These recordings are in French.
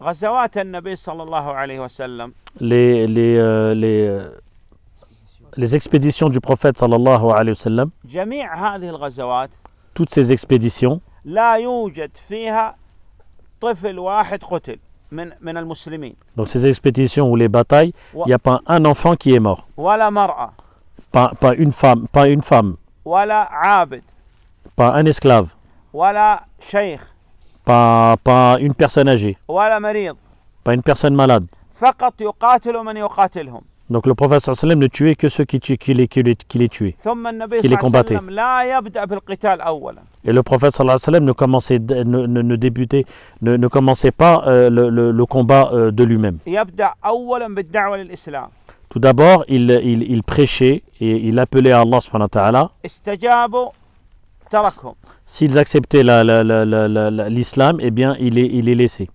Euh, euh, les, expéditions du prophète sallallahu alayhi wa sallam, toutes ces expéditions, donc ces expéditions ou les batailles, il n'y a pas un enfant qui est mort. Pas, une femme, pas une femme. Pas un esclave. Pas, une personne âgée. Pas une personne malade. Donc le prophète sallam ne tuait que ceux qui, les, qui, les, qui tuaient, qui les combattaient. Et le prophète sallam ne commençait, ne, ne, ne, commençait pas euh, le, combat euh, de lui-même. Tout d'abord, il, il, il, prêchait et il appelait à Allah subhanahu wa ta'ala. S'ils acceptaient l'islam, eh bien, il est, il laissé.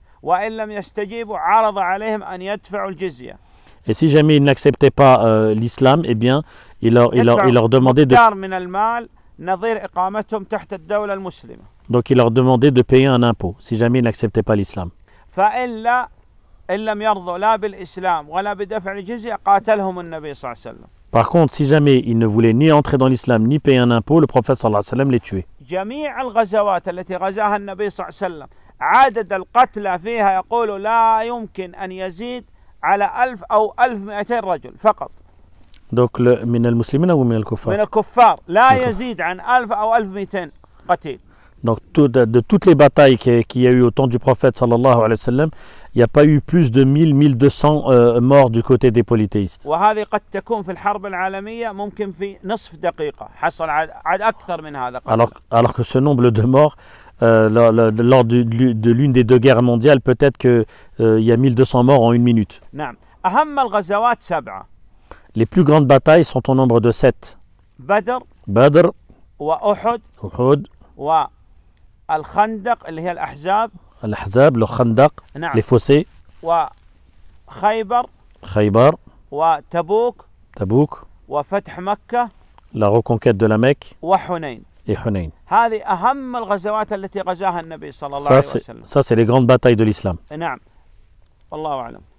Et si jamais ils n'acceptaient pas euh, l'islam, eh bien, il leur, il, demandait de... Donc il leur demandait de payer un impôt, si jamais ils n'acceptaient pas l'islam. Par contre, si jamais ils ne voulaient ni entrer dans l'islam ni payer un impôt, le prophète sallallahu alayhi wa sallam les tuait. عدد القتلى فيها يقول لا يمكن أن يزيد على ألف أو ألف مئتين رجل فقط دوك من المسلمين أو من الكفار من الكفار لا يزيد عن ألف أو ألف مئتين قتيل Donc de, toutes les batailles qu'il qui y a eu au temps du prophète sallallahu alayhi wa sallam, il n'y a pas eu plus de 1000 1200 euh, morts du côté des polythéistes. Alors, alors que ce nombre de morts euh, lors, de, l'une des deux guerres mondiales, peut-être qu'il euh, y a 1200 morts en une minute. Les plus grandes batailles sont au nombre de 7. Badr, Badr Uhud, الخندق اللي هي الاحزاب الاحزاب لو خندق نعم لفوسي وخيبر خيبر وتبوك تبوك وفتح مكه لا ريكونكيت دو لا ميك وحنين اي حنين هذه اهم الغزوات التي غزاها النبي صلى الله عليه وسلم سا سي لي غراند باتاي دو الاسلام نعم والله اعلم